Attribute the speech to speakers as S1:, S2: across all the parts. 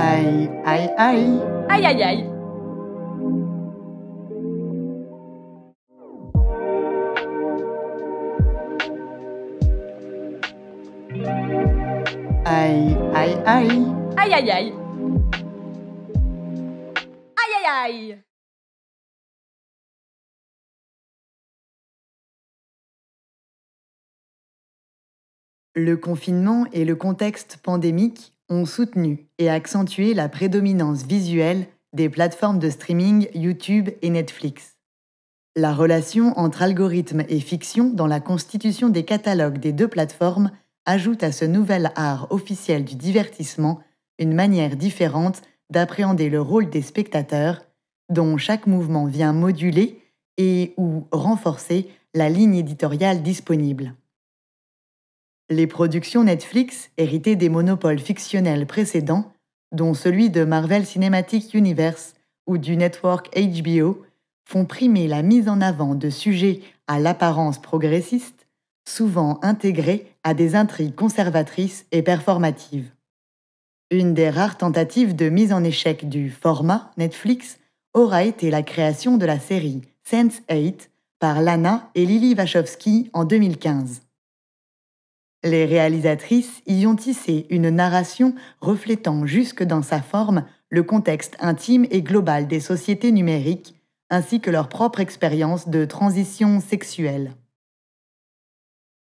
S1: Aïe, aïe, aïe. Aïe, aïe, aïe. Aïe, aïe, aïe.
S2: Aïe, aïe, aïe. Aïe, aïe, aïe.
S1: Le confinement et le contexte pandémique ont soutenu et accentué la prédominance visuelle des plateformes de streaming YouTube et Netflix. La relation entre algorithme et fiction dans la constitution des catalogues des deux plateformes ajoute à ce nouvel art officiel du divertissement une manière différente d'appréhender le rôle des spectateurs, dont chaque mouvement vient moduler et ou renforcer la ligne éditoriale disponible. Les productions Netflix, héritées des monopoles fictionnels précédents, dont celui de Marvel Cinematic Universe ou du network HBO, font primer la mise en avant de sujets à l'apparence progressiste, souvent intégrés à des intrigues conservatrices et performatives. Une des rares tentatives de mise en échec du format Netflix aura été la création de la série Sense8 par Lana et Lily Wachowski en 2015. Les réalisatrices y ont tissé une narration reflétant jusque dans sa forme le contexte intime et global des sociétés numériques, ainsi que leur propre expérience de transition sexuelle.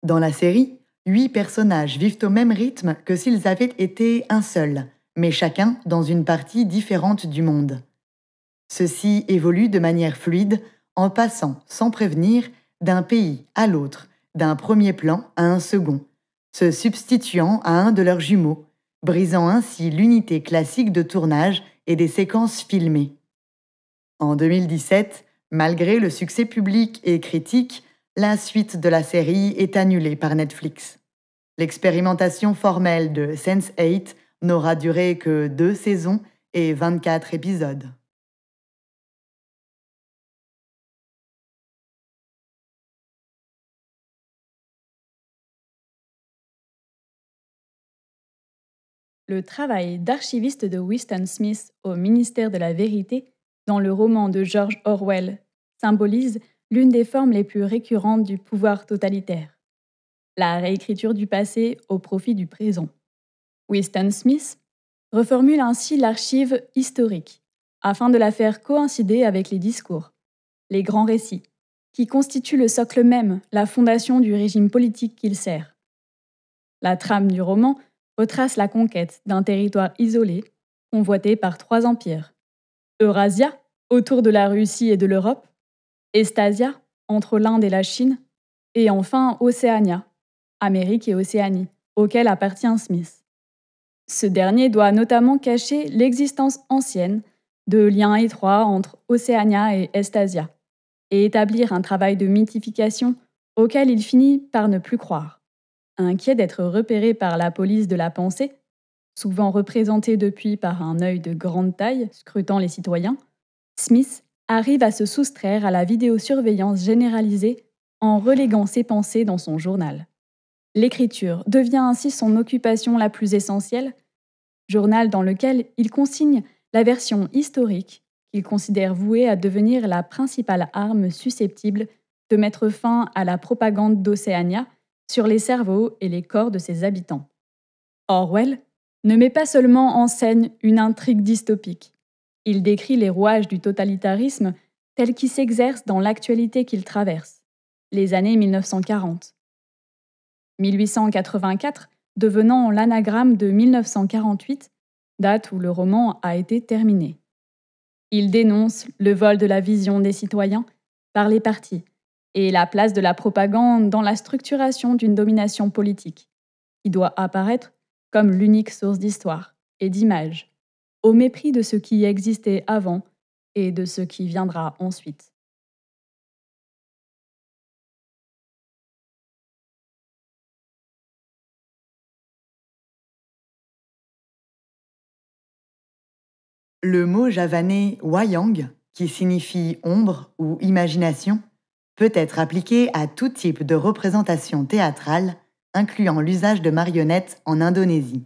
S1: Dans la série, huit personnages vivent au même rythme que s'ils avaient été un seul, mais chacun dans une partie différente du monde. Ceux-ci évoluent de manière fluide en passant, sans prévenir, d'un pays à l'autre, d'un premier plan à un second, se substituant à un de leurs jumeaux, brisant ainsi l'unité classique de tournage et des séquences filmées. En 2017, malgré le succès public et critique, la suite de la série est annulée par Netflix. L'expérimentation formelle de Sense8 n'aura duré que deux saisons et 24 épisodes.
S2: le travail d'archiviste de Winston Smith au ministère de la Vérité, dans le roman de George Orwell, symbolise l'une des formes les plus récurrentes du pouvoir totalitaire, la réécriture du passé au profit du présent. Winston Smith reformule ainsi l'archive historique, afin de la faire coïncider avec les discours, les grands récits, qui constituent le socle même, la fondation du régime politique qu'il sert. La trame du roman retrace la conquête d'un territoire isolé, convoité par trois empires. Eurasia, autour de la Russie et de l'Europe, Estasia, entre l'Inde et la Chine, et enfin Océania, Amérique et Océanie, auquel appartient Smith. Ce dernier doit notamment cacher l'existence ancienne de liens étroits entre Océania et Estasia, et établir un travail de mythification auquel il finit par ne plus croire. Inquiet d'être repéré par la police de la pensée, souvent représentée depuis par un œil de grande taille scrutant les citoyens, Smith arrive à se soustraire à la vidéosurveillance généralisée en reléguant ses pensées dans son journal. L'écriture devient ainsi son occupation la plus essentielle, journal dans lequel il consigne la version historique qu'il considère vouée à devenir la principale arme susceptible de mettre fin à la propagande d'Océania sur les cerveaux et les corps de ses habitants. Orwell ne met pas seulement en scène une intrigue dystopique, il décrit les rouages du totalitarisme tels qu'ils s'exercent dans l'actualité qu'il traverse, les années 1940. 1884, devenant l'anagramme de 1948, date où le roman a été terminé. Il dénonce le vol de la vision des citoyens par les partis, et la place de la propagande dans la structuration d'une domination politique, qui doit apparaître comme l'unique source d'histoire et d'image, au mépris de ce qui existait avant et de ce qui viendra ensuite.
S1: Le mot javanais wayang, qui signifie ombre ou imagination, peut être appliqué à tout type de représentation théâtrale, incluant l'usage de marionnettes en Indonésie.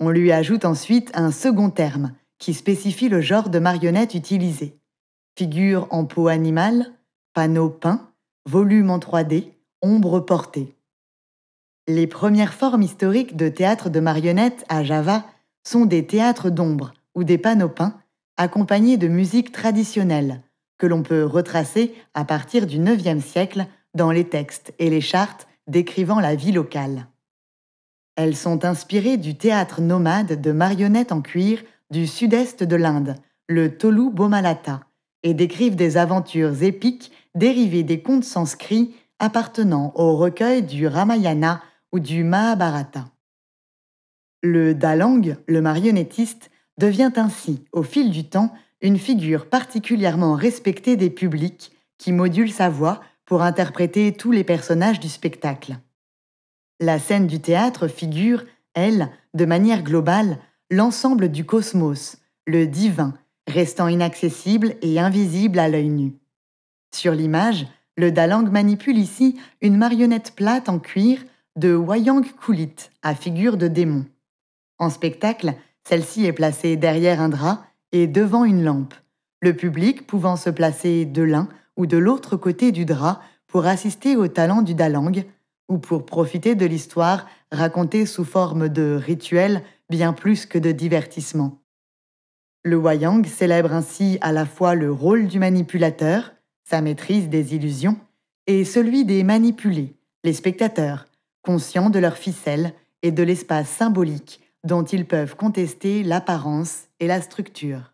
S1: On lui ajoute ensuite un second terme qui spécifie le genre de marionnettes utilisées. Figure en peau animale, panneau peint, volume en 3D, ombre portée. Les premières formes historiques de théâtre de marionnettes à Java sont des théâtres d'ombre ou des panneaux peints accompagnés de musique traditionnelle, que l'on peut retracer à partir du IXe siècle dans les textes et les chartes décrivant la vie locale. Elles sont inspirées du théâtre nomade de marionnettes en cuir du sud-est de l'Inde, le Tolu Bomalata, et décrivent des aventures épiques dérivées des contes sanscrits appartenant au recueil du Ramayana ou du Mahabharata. Le Dalang, le marionnettiste, devient ainsi, au fil du temps, une figure particulièrement respectée des publics qui module sa voix pour interpréter tous les personnages du spectacle. La scène du théâtre figure, elle, de manière globale, l'ensemble du cosmos, le divin, restant inaccessible et invisible à l'œil nu. Sur l'image, le Dalang manipule ici une marionnette plate en cuir de Wayang Kulit à figure de démon. En spectacle, celle-ci est placée derrière un drap et devant une lampe, le public pouvant se placer de l'un ou de l'autre côté du drap pour assister au talent du dalang ou pour profiter de l'histoire racontée sous forme de rituel bien plus que de divertissement. Le wayang célèbre ainsi à la fois le rôle du manipulateur, sa maîtrise des illusions, et celui des manipulés, les spectateurs, conscients de leur ficelle et de l'espace symbolique dont ils peuvent contester l'apparence et la structure.